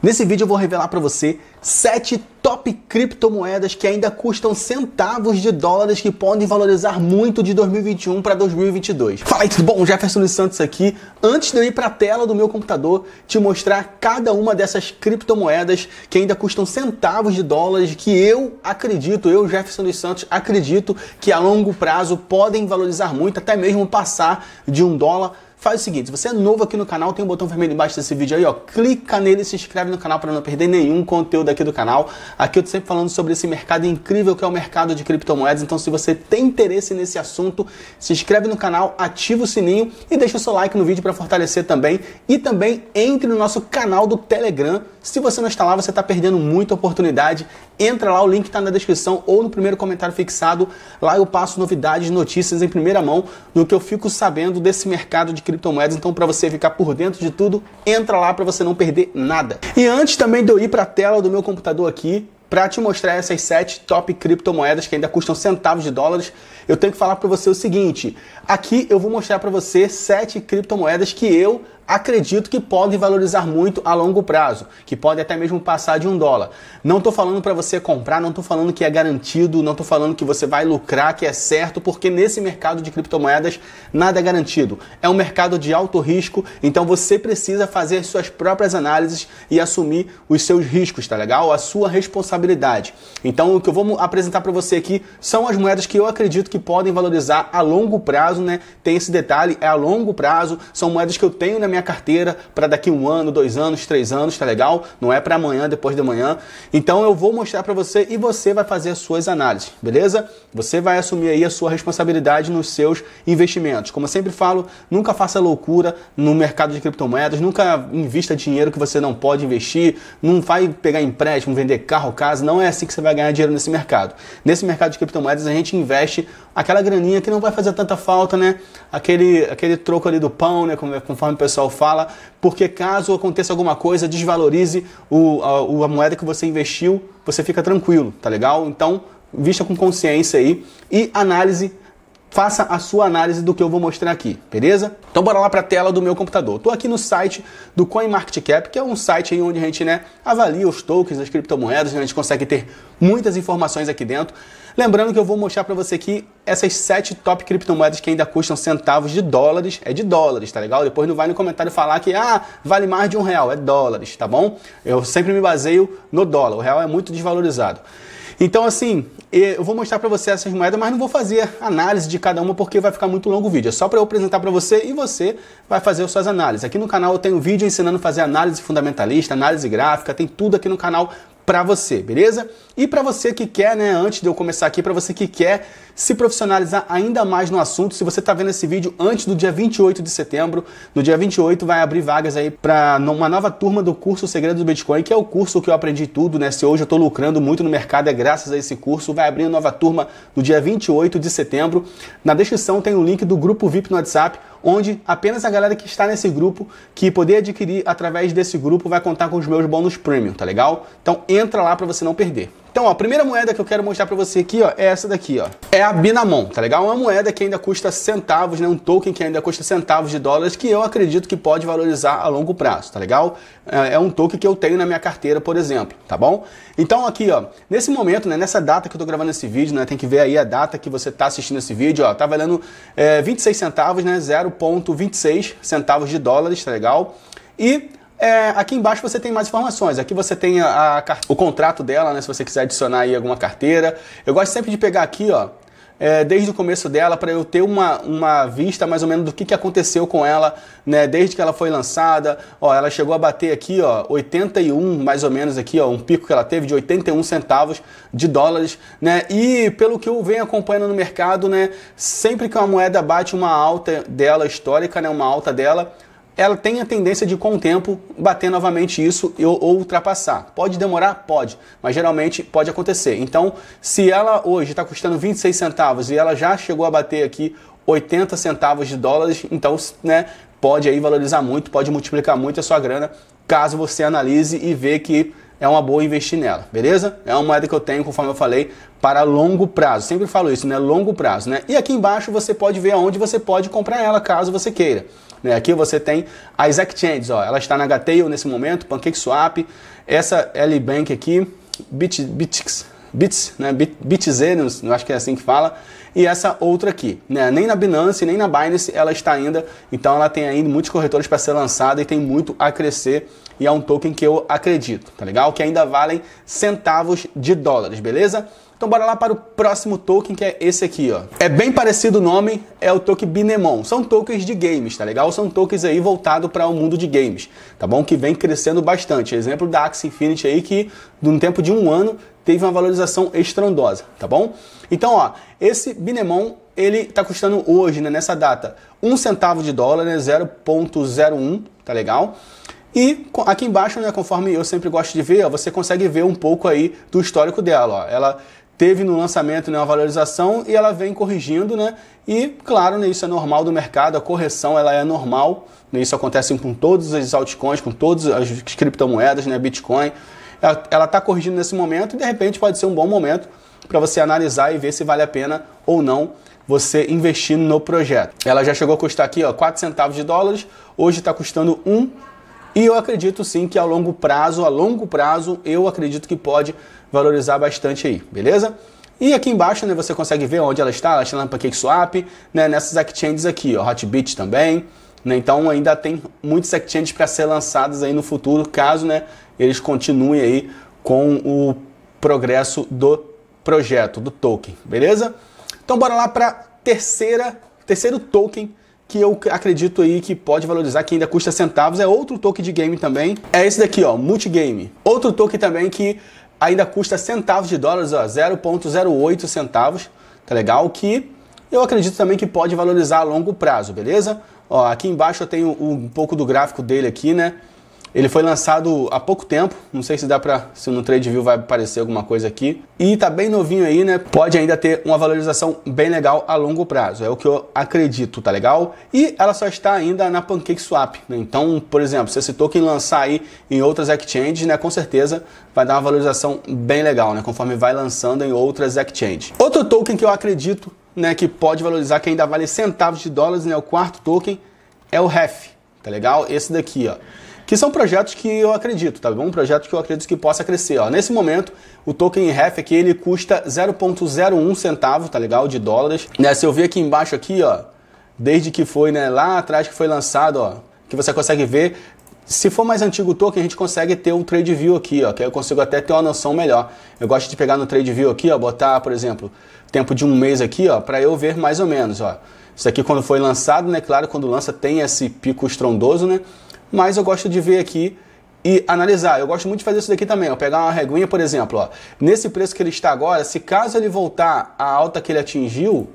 Nesse vídeo eu vou revelar para você 7 top criptomoedas que ainda custam centavos de dólares que podem valorizar muito de 2021 para 2022. Fala aí, tudo bom? Jefferson dos Santos aqui. Antes de eu ir para a tela do meu computador te mostrar cada uma dessas criptomoedas que ainda custam centavos de dólares que eu acredito, eu, Jefferson dos Santos, acredito que a longo prazo podem valorizar muito, até mesmo passar de um dólar faz o seguinte, se você é novo aqui no canal, tem um botão vermelho embaixo desse vídeo aí, ó, clica nele e se inscreve no canal para não perder nenhum conteúdo aqui do canal. Aqui eu tô sempre falando sobre esse mercado incrível que é o mercado de criptomoedas, então se você tem interesse nesse assunto, se inscreve no canal, ativa o sininho e deixa o seu like no vídeo para fortalecer também e também entre no nosso canal do Telegram se você não instalar, você está perdendo muita oportunidade. Entra lá, o link está na descrição ou no primeiro comentário fixado. Lá eu passo novidades, notícias em primeira mão do que eu fico sabendo desse mercado de criptomoedas. Então, para você ficar por dentro de tudo, entra lá para você não perder nada. E antes também de eu ir para a tela do meu computador aqui, para te mostrar essas sete top criptomoedas que ainda custam centavos de dólares, eu tenho que falar para você o seguinte: aqui eu vou mostrar para você sete criptomoedas que eu acredito que podem valorizar muito a longo prazo, que podem até mesmo passar de um dólar. Não estou falando para você comprar, não estou falando que é garantido, não estou falando que você vai lucrar, que é certo, porque nesse mercado de criptomoedas nada é garantido. É um mercado de alto risco, então você precisa fazer suas próprias análises e assumir os seus riscos, tá legal? A sua responsabilidade responsabilidade. Então, o que eu vou apresentar para você aqui são as moedas que eu acredito que podem valorizar a longo prazo, né? Tem esse detalhe, é a longo prazo, são moedas que eu tenho na minha carteira para daqui um ano, dois anos, três anos, tá legal? Não é para amanhã, depois de amanhã. Então, eu vou mostrar para você e você vai fazer as suas análises, beleza? Você vai assumir aí a sua responsabilidade nos seus investimentos. Como eu sempre falo, nunca faça loucura no mercado de criptomoedas, nunca invista dinheiro que você não pode investir, não vai pegar empréstimo, vender carro, carro não é assim que você vai ganhar dinheiro nesse mercado. Nesse mercado de criptomoedas, a gente investe aquela graninha que não vai fazer tanta falta, né? Aquele, aquele troco ali do pão, né? É, conforme o pessoal fala, porque caso aconteça alguma coisa, desvalorize o, a, a moeda que você investiu, você fica tranquilo, tá legal? Então, vista com consciência aí e análise faça a sua análise do que eu vou mostrar aqui, beleza? Então bora lá para a tela do meu computador. Estou aqui no site do CoinMarketCap, que é um site aí onde a gente né, avalia os tokens, as criptomoedas, a gente consegue ter muitas informações aqui dentro. Lembrando que eu vou mostrar para você aqui essas sete top criptomoedas que ainda custam centavos de dólares. É de dólares, tá legal? Depois não vai no comentário falar que ah, vale mais de um real, é dólares, tá bom? Eu sempre me baseio no dólar, o real é muito desvalorizado. Então, assim, eu vou mostrar para você essas moedas, mas não vou fazer análise de cada uma porque vai ficar muito longo o vídeo. É só para eu apresentar para você e você vai fazer as suas análises. Aqui no canal eu tenho vídeo ensinando a fazer análise fundamentalista, análise gráfica, tem tudo aqui no canal para você, beleza? E para você que quer, né, antes de eu começar aqui, para você que quer se profissionalizar ainda mais no assunto, se você está vendo esse vídeo antes do dia 28 de setembro, no dia 28 vai abrir vagas aí para uma nova turma do curso Segredo do Bitcoin, que é o curso que eu aprendi tudo, né? Se hoje eu estou lucrando muito no mercado é graças a esse curso. Vai abrir nova turma no dia 28 de setembro. Na descrição tem o link do grupo VIP no WhatsApp onde apenas a galera que está nesse grupo, que poder adquirir através desse grupo, vai contar com os meus bônus premium, tá legal? Então entra lá para você não perder. Então, ó, a primeira moeda que eu quero mostrar para você aqui, ó, é essa daqui, ó. É a Binamon, tá legal? É uma moeda que ainda custa centavos, né? Um token que ainda custa centavos de dólares, que eu acredito que pode valorizar a longo prazo, tá legal? É, é um token que eu tenho na minha carteira, por exemplo, tá bom? Então, aqui, ó, nesse momento, né, nessa data que eu tô gravando esse vídeo, né, tem que ver aí a data que você tá assistindo esse vídeo, ó, tá valendo é, 26 centavos, né? 0,26 centavos de dólares, tá legal? E é, aqui embaixo você tem mais informações. Aqui você tem a, a, o contrato dela, né? Se você quiser adicionar aí alguma carteira. Eu gosto sempre de pegar aqui, ó, é, desde o começo dela, para eu ter uma, uma vista mais ou menos do que, que aconteceu com ela, né? Desde que ela foi lançada. Ó, ela chegou a bater aqui, ó, 81 mais ou menos aqui, ó, um pico que ela teve de 81 centavos de dólares, né? E pelo que eu venho acompanhando no mercado, né? Sempre que uma moeda bate uma alta dela histórica, né? Uma alta dela ela tem a tendência de, com o tempo, bater novamente isso ou, ultrapassar. Pode demorar? Pode, mas geralmente pode acontecer. Então, se ela hoje está custando 26 centavos e ela já chegou a bater aqui 80 centavos de dólares, então, né, pode aí valorizar muito, pode multiplicar muito a sua grana, caso você analise e vê que é uma boa investir nela, beleza? É uma moeda que eu tenho, conforme eu falei, para longo prazo. Sempre falo isso, né? Longo prazo, né? E aqui embaixo você pode ver aonde você pode comprar ela, caso você queira. Né? Aqui você tem as exchanges, ó, ela está na Gateo nesse momento, PancakeSwap, essa LBank aqui, Bit, Bitix, Bits, né? Bit, BitZ, né? eu acho que é assim que fala, e essa outra aqui. Né? Nem na Binance, nem na Binance ela está ainda, então ela tem ainda muitos corretores para ser lançada e tem muito a crescer e é um token que eu acredito, tá legal? Que ainda valem centavos de dólares, beleza? Então bora lá para o próximo token, que é esse aqui, ó. É bem parecido o nome, é o token Binemon. São tokens de games, tá legal? São tokens aí voltado para o um mundo de games, tá bom? Que vem crescendo bastante. Exemplo da Axie Infinity aí, que num tempo de um ano teve uma valorização estrondosa, tá bom? Então, ó, esse Binemon, ele tá custando hoje, né, nessa data, um centavo de dólar, né, 0.01, tá legal? E aqui embaixo, né, conforme eu sempre gosto de ver, ó, você consegue ver um pouco aí do histórico dela, ó. Ela teve no lançamento né, uma valorização e ela vem corrigindo, né? E claro, né, isso é normal do mercado, a correção ela é normal, né, isso acontece com todos os altcoins, com todas as criptomoedas, né, Bitcoin. Ela está corrigindo nesse momento e de repente pode ser um bom momento para você analisar e ver se vale a pena ou não você investir no projeto. Ela já chegou a custar aqui ó, 4 centavos de dólares, hoje está custando 1 e eu acredito sim que a longo prazo, a longo prazo, eu acredito que pode valorizar bastante aí, beleza? E aqui embaixo, né, você consegue ver onde ela está, ela está na PancakeSwap, né, nessas exchanges aqui, ó, Hotbit também, né, então ainda tem muitos exchanges para ser lançados aí no futuro, caso, né, eles continuem aí com o progresso do projeto, do token, beleza? Então bora lá para terceira, terceiro token que eu acredito aí que pode valorizar, que ainda custa centavos, é outro token de game também. É esse daqui, ó, Multigame. Outro token também que ainda custa centavos de dólares, ó, 0.08 centavos, tá legal? Que eu acredito também que pode valorizar a longo prazo, beleza? Ó, aqui embaixo eu tenho um pouco do gráfico dele aqui, né? Ele foi lançado há pouco tempo, não sei se dá para se no trade view vai aparecer alguma coisa aqui. E tá bem novinho aí, né? Pode ainda ter uma valorização bem legal a longo prazo, é o que eu acredito, tá legal? E ela só está ainda na Pancake Swap, né? Então, por exemplo, se esse token lançar aí em outras exchanges, né, com certeza vai dar uma valorização bem legal, né, conforme vai lançando em outras exchanges. Outro token que eu acredito, né, que pode valorizar que ainda vale centavos de dólares, né, o quarto token é o REF, tá legal? Esse daqui, ó que são projetos que eu acredito, tá bom? Um projeto que eu acredito que possa crescer. Ó. Nesse momento, o token REF aqui ele custa 0,01 centavo, tá legal? De dólares. Né? Se eu ver aqui embaixo aqui, ó, desde que foi, né, lá atrás que foi lançado, ó, que você consegue ver se for mais antigo o token, a gente consegue ter um trade view aqui, ó, que eu consigo até ter uma noção melhor. Eu gosto de pegar no trade view aqui, ó, botar, por exemplo, tempo de um mês aqui, ó, para eu ver mais ou menos, ó. Isso aqui quando foi lançado, né, claro, quando lança tem esse pico estrondoso, né? mas eu gosto de ver aqui e analisar. Eu gosto muito de fazer isso daqui também, eu pegar uma reguinha, por exemplo, ó. nesse preço que ele está agora, se caso ele voltar à alta que ele atingiu,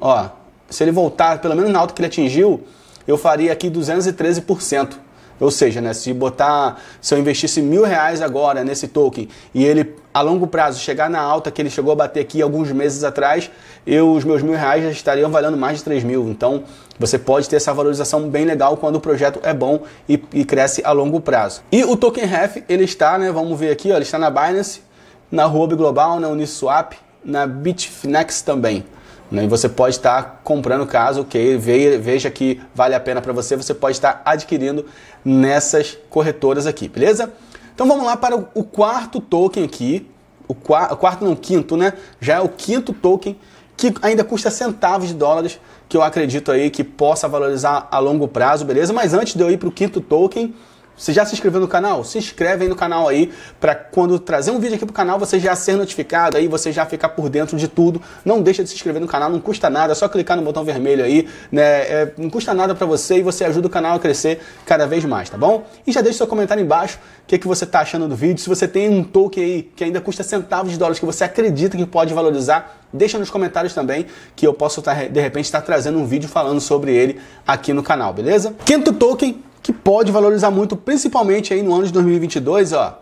ó, se ele voltar pelo menos na alta que ele atingiu, eu faria aqui 213%. Ou seja, né, se botar, se eu investisse mil reais agora nesse token e ele a longo prazo chegar na alta que ele chegou a bater aqui alguns meses atrás, eu, os meus mil reais já estariam valendo mais de 3 mil. Então você pode ter essa valorização bem legal quando o projeto é bom e, e cresce a longo prazo. E o token REF, ele está, né, vamos ver aqui, ó, ele está na Binance, na Huobi Global, na Uniswap, na Bitfinex também. Né? E você pode estar comprando caso ok veja que vale a pena para você, você pode estar adquirindo nessas corretoras aqui, beleza? Então vamos lá para o quarto token aqui, o, qua o quarto não, o quinto, né? Já é o quinto token que ainda custa centavos de dólares, que eu acredito aí que possa valorizar a longo prazo, beleza? Mas antes de eu ir para o quinto token, você já se inscreveu no canal? Se inscreve aí no canal aí para quando trazer um vídeo aqui pro canal você já ser notificado aí, você já ficar por dentro de tudo. Não deixa de se inscrever no canal, não custa nada, é só clicar no botão vermelho aí, né? É, não custa nada para você e você ajuda o canal a crescer cada vez mais, tá bom? E já deixa seu comentário embaixo o que, é que você tá achando do vídeo. Se você tem um token aí que ainda custa centavos de dólares que você acredita que pode valorizar, deixa nos comentários também que eu posso tá, de repente estar tá trazendo um vídeo falando sobre ele aqui no canal, beleza? Quinto token que pode valorizar muito, principalmente aí no ano de 2022, ó,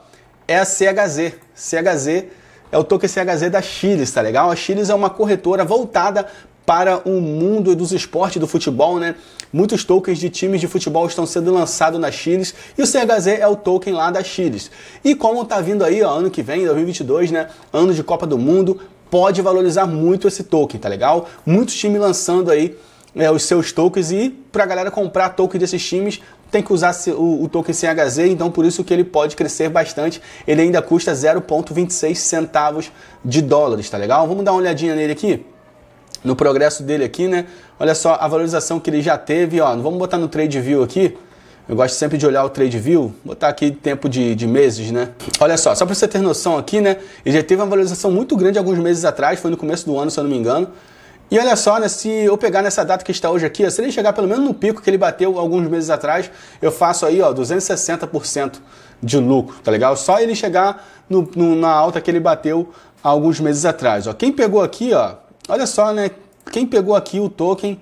é a CHZ. CHZ é o token CHZ da Chile, tá legal? A Chile é uma corretora voltada para o mundo dos esportes do futebol, né? Muitos tokens de times de futebol estão sendo lançados na Chile e o CHZ é o token lá da Chile. E como tá vindo aí, ó, ano que vem, 2022, né? Ano de Copa do Mundo, pode valorizar muito esse token, tá legal? Muitos times lançando aí é, os seus tokens e para galera comprar token desses times tem que usar o, o token CHZ, então por isso que ele pode crescer bastante. Ele ainda custa 0,26 centavos de dólares, tá legal? Vamos dar uma olhadinha nele aqui no progresso dele aqui, né? Olha só a valorização que ele já teve, ó. Vamos botar no Trade View aqui. Eu gosto sempre de olhar o Trade View, botar aqui tempo de, de meses, né? Olha só, só para você ter noção aqui, né? Ele já teve uma valorização muito grande alguns meses atrás, foi no começo do ano, se eu não me engano. E olha só, né, se eu pegar nessa data que está hoje aqui, ó, se ele chegar pelo menos no pico que ele bateu alguns meses atrás, eu faço aí ó, 260% de lucro, tá legal? Só ele chegar no, no, na alta que ele bateu alguns meses atrás. Ó. Quem pegou aqui, ó, olha só, né? Quem pegou aqui o token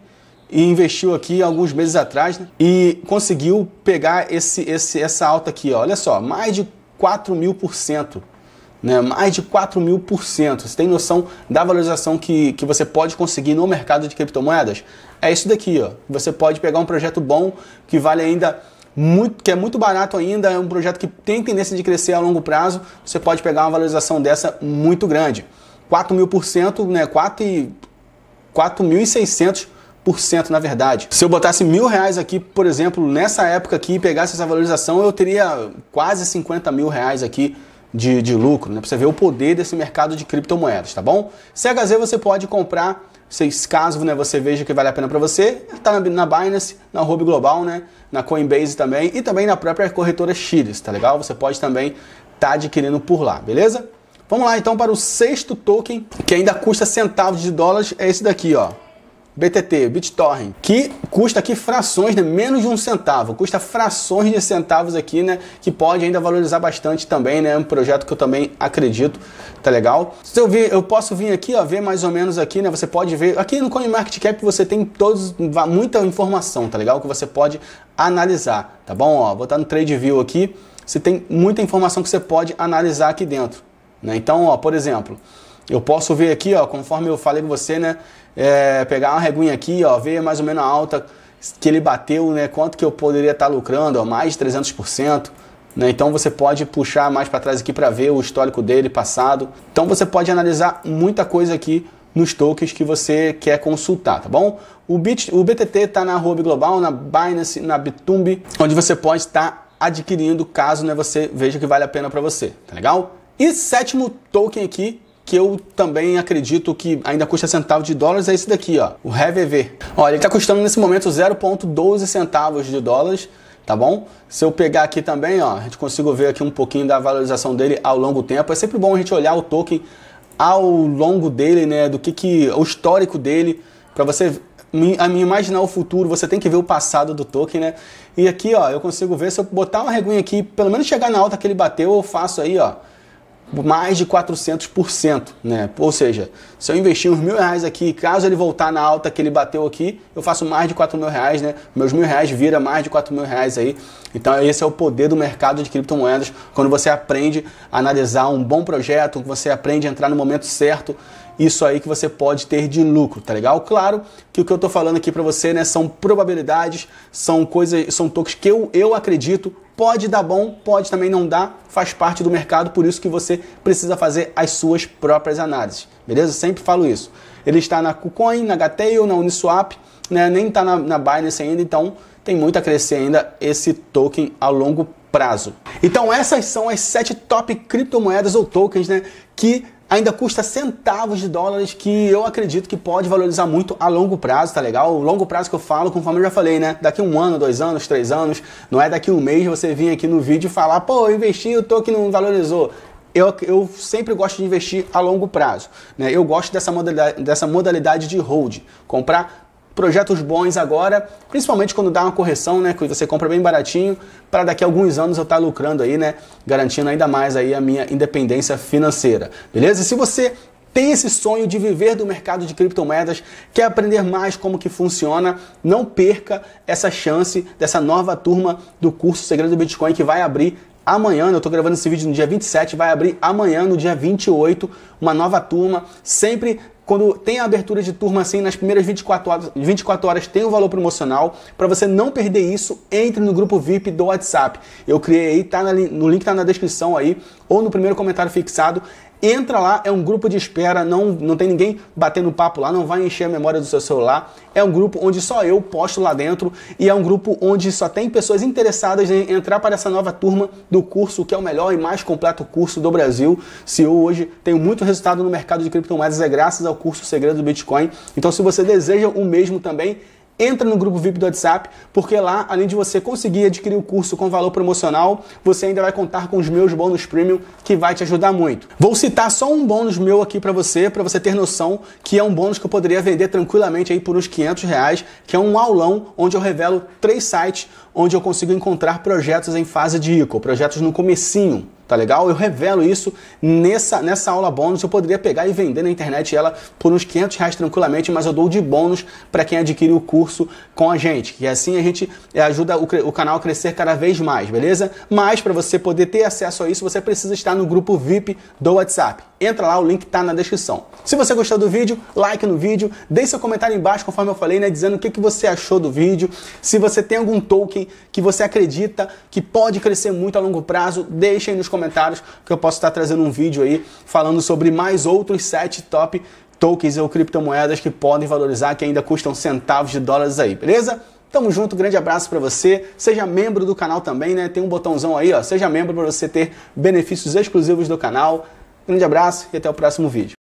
e investiu aqui alguns meses atrás né, e conseguiu pegar esse, esse, essa alta aqui, ó, olha só, mais de 4 mil por cento né? mais de 4 mil por cento. Você tem noção da valorização que, que você pode conseguir no mercado de criptomoedas? É isso daqui, ó. Você pode pegar um projeto bom que vale ainda muito, que é muito barato ainda, é um projeto que tem tendência de crescer a longo prazo. Você pode pegar uma valorização dessa muito grande. 4 mil por cento, né? 4 e 4.600 na verdade. Se eu botasse mil reais aqui, por exemplo, nessa época aqui e pegasse essa valorização, eu teria quase 50 mil reais aqui de, de lucro, né? Pra você ver o poder desse mercado de criptomoedas, tá bom? CHZ você pode comprar, se, caso né, você veja que vale a pena para você, tá na, na Binance, na Ruby Global, né? Na Coinbase também e também na própria corretora Chiles, tá legal? Você pode também tá adquirindo por lá, beleza? Vamos lá então para o sexto token que ainda custa centavos de dólares, é esse daqui, ó. BTT, BitTorrent, que custa aqui frações, né? Menos de um centavo, custa frações de centavos aqui, né? Que pode ainda valorizar bastante também, né? É um projeto que eu também acredito, tá legal? Se eu vir, eu posso vir aqui, ó, ver mais ou menos aqui, né? Você pode ver aqui no CoinMarketCap você tem todos muita informação, tá legal? Que você pode analisar, tá bom? Ó, vou estar no TradeView aqui. Você tem muita informação que você pode analisar aqui dentro, né? Então, ó, por exemplo, eu posso ver aqui, ó, conforme eu falei com você, né? É, pegar uma reguinha aqui, ó, ver mais ou menos a alta que ele bateu, né? Quanto que eu poderia estar tá lucrando, ó, mais 300%. Né? Então você pode puxar mais para trás aqui para ver o histórico dele passado. Então você pode analisar muita coisa aqui nos tokens que você quer consultar, tá bom? O, Bit, o BTT está na Ruby Global, na Binance, na Bitumbi, onde você pode estar tá adquirindo caso né, você veja que vale a pena para você, tá legal? E sétimo token aqui que eu também acredito que ainda custa centavo de dólares é esse daqui, ó, o REVV. Olha, ele está custando nesse momento 0,12 centavos de dólares, tá bom? Se eu pegar aqui também, ó, a gente consigo ver aqui um pouquinho da valorização dele ao longo do tempo. É sempre bom a gente olhar o token ao longo dele, né, do que, que o histórico dele, para você a me imaginar o futuro, você tem que ver o passado do token, né? E aqui, ó, eu consigo ver se eu botar uma reguinha aqui, pelo menos chegar na alta que ele bateu, eu faço aí, ó, mais de 400%, né? Ou seja, se eu investir uns mil reais aqui, caso ele voltar na alta que ele bateu aqui, eu faço mais de quatro mil reais, né? Meus mil reais vira mais de quatro mil reais aí. Então esse é o poder do mercado de criptomoedas quando você aprende a analisar um bom projeto, você aprende a entrar no momento certo. Isso aí que você pode ter de lucro, tá legal? Claro que o que eu tô falando aqui para você, né, são probabilidades, são coisas, são toques que eu, eu acredito, Pode dar bom, pode também não dar, faz parte do mercado, por isso que você precisa fazer as suas próprias análises, beleza? Sempre falo isso. Ele está na KuCoin, na Gateo, na Uniswap, né? nem está na, na Binance ainda, então tem muito a crescer ainda esse token a longo prazo. Então essas são as sete top criptomoedas ou tokens né, que ainda custa centavos de dólares que eu acredito que pode valorizar muito a longo prazo, tá legal? O longo prazo que eu falo, conforme eu já falei, né? Daqui um ano, dois anos, três anos, não é daqui um mês você vir aqui no vídeo e falar, pô, eu investi, eu tô que não valorizou. Eu, eu, sempre gosto de investir a longo prazo. Né? Eu gosto dessa modalidade, dessa modalidade de hold, comprar projetos bons agora, principalmente quando dá uma correção, né, que você compra bem baratinho, para daqui a alguns anos eu estar tá lucrando aí, né, garantindo ainda mais aí a minha independência financeira. Beleza? E se você tem esse sonho de viver do mercado de criptomoedas, quer aprender mais como que funciona, não perca essa chance dessa nova turma do curso Segredo do Bitcoin que vai abrir amanhã, eu estou gravando esse vídeo no dia 27, vai abrir amanhã, no dia 28, uma nova turma, sempre quando tem a abertura de turma assim, nas primeiras 24 horas, 24 horas tem o um valor promocional. Para você não perder isso, entre no grupo VIP do WhatsApp. Eu criei aí, tá na, no link tá na descrição aí, ou no primeiro comentário fixado. Entra lá, é um grupo de espera, não, não tem ninguém batendo papo lá, não vai encher a memória do seu celular. É um grupo onde só eu posto lá dentro e é um grupo onde só tem pessoas interessadas em entrar para essa nova turma do curso, que é o melhor e mais completo curso do Brasil. Se eu hoje tenho muito resultado no mercado de criptomoedas, é graças ao curso Segredo do Bitcoin. Então, se você deseja o mesmo também, entra no grupo VIP do WhatsApp, porque lá, além de você conseguir adquirir o curso com valor promocional, você ainda vai contar com os meus bônus premium, que vai te ajudar muito. Vou citar só um bônus meu aqui para você, para você ter noção que é um bônus que eu poderia vender tranquilamente aí por uns 500 reais, que é um aulão onde eu revelo três sites onde eu consigo encontrar projetos em fase de ICO, projetos no comecinho, tá legal? Eu revelo isso nessa, nessa aula bônus. Eu poderia pegar e vender na internet ela por uns 500 reais tranquilamente, mas eu dou de bônus para quem adquire o curso com a gente. E assim a gente é, ajuda o, o canal a crescer cada vez mais, beleza? Mas para você poder ter acesso a isso, você precisa estar no grupo VIP do WhatsApp entra lá, o link está na descrição. Se você gostou do vídeo, like no vídeo, deixe seu comentário embaixo, conforme eu falei, né, dizendo o que, que você achou do vídeo. Se você tem algum token que você acredita que pode crescer muito a longo prazo, deixe aí nos comentários que eu posso estar trazendo um vídeo aí falando sobre mais outros sete top tokens ou criptomoedas que podem valorizar, que ainda custam centavos de dólares aí, beleza? Tamo junto, grande abraço para você. Seja membro do canal também, né? Tem um botãozão aí, ó. Seja membro para você ter benefícios exclusivos do canal Grande abraço e até o próximo vídeo.